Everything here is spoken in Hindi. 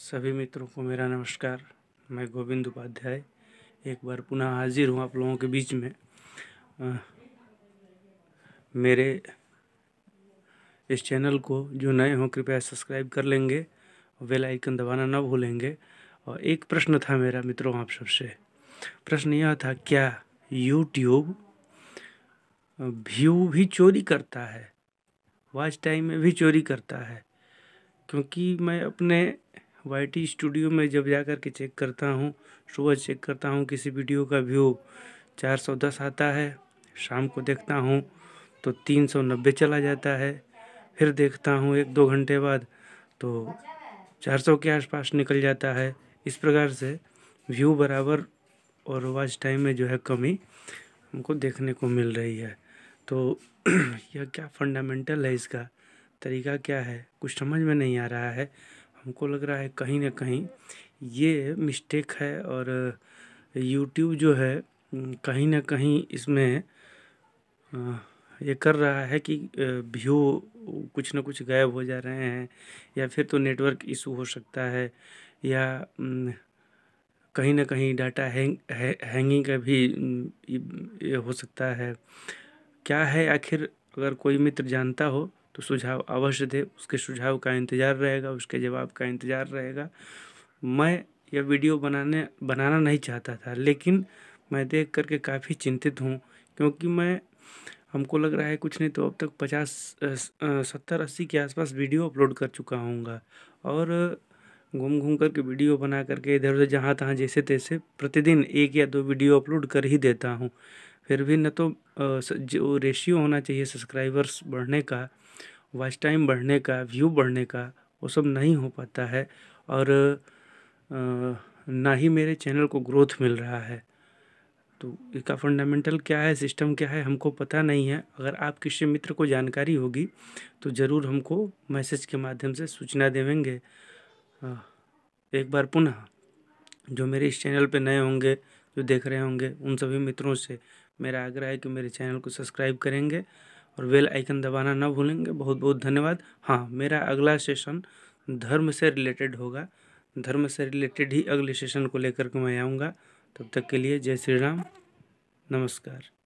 सभी मित्रों को मेरा नमस्कार मैं गोविंद उपाध्याय एक बार पुनः हाजिर हूँ आप लोगों के बीच में आ, मेरे इस चैनल को जो नए हों कृपया सब्सक्राइब कर लेंगे बेल आइकन दबाना ना भूलेंगे और एक प्रश्न था मेरा मित्रों आप सबसे प्रश्न यह था क्या यूट्यूब व्यू भी चोरी करता है वाच टाइम में भी चोरी करता है क्योंकि मैं अपने वाई स्टूडियो में जब जा कर के चेक करता हूँ सुबह चेक करता हूँ किसी वीडियो का व्यू चार सौ दस आता है शाम को देखता हूँ तो तीन सौ नब्बे चला जाता है फिर देखता हूँ एक दो घंटे बाद तो चार सौ के आसपास निकल जाता है इस प्रकार से व्यू बराबर और वॉच टाइम में जो है कमी हमको देखने को मिल रही है तो यह क्या फंडामेंटल है इसका तरीका क्या है कुछ समझ में नहीं आ रहा है हमको लग रहा है कहीं ना कहीं ये मिस्टेक है और यूट्यूब जो है कहीं ना कहीं इसमें ये कर रहा है कि व्यू कुछ ना कुछ गायब हो जा रहे हैं या फिर तो नेटवर्क इशू हो सकता है या कहीं ना कहीं डाटा हैंग है, हैंगिंग का भी ये हो सकता है क्या है आखिर अगर कोई मित्र जानता हो तो सुझाव अवश्य दे उसके सुझाव का इंतज़ार रहेगा उसके जवाब का इंतज़ार रहेगा मैं यह वीडियो बनाने बनाना नहीं चाहता था लेकिन मैं देख करके काफ़ी चिंतित हूँ क्योंकि मैं हमको लग रहा है कुछ नहीं तो अब तक पचास सत्तर अस्सी के आसपास वीडियो अपलोड कर चुका हूँगा और घूम घूम करके वीडियो बना करके इधर उधर जहाँ तहाँ जैसे तैसे प्रतिदिन एक या दो वीडियो अपलोड कर ही देता हूँ फिर भी न तो जो रेशियो होना चाहिए सब्सक्राइबर्स बढ़ने का वॉच टाइम बढ़ने का व्यू बढ़ने का वो सब नहीं हो पाता है और ना ही मेरे चैनल को ग्रोथ मिल रहा है तो इसका फंडामेंटल क्या है सिस्टम क्या है हमको पता नहीं है अगर आप किसी मित्र को जानकारी होगी तो ज़रूर हमको मैसेज के माध्यम से सूचना देवेंगे एक बार पुनः जो मेरे इस चैनल पे नए होंगे जो देख रहे होंगे उन सभी मित्रों से मेरा आग्रह है कि मेरे चैनल को सब्सक्राइब करेंगे और बेल आइकन दबाना ना भूलेंगे बहुत बहुत धन्यवाद हाँ मेरा अगला सेशन धर्म से रिलेटेड होगा धर्म से रिलेटेड ही अगले सेशन को लेकर के मैं आऊँगा तब तक के लिए जय श्री राम नमस्कार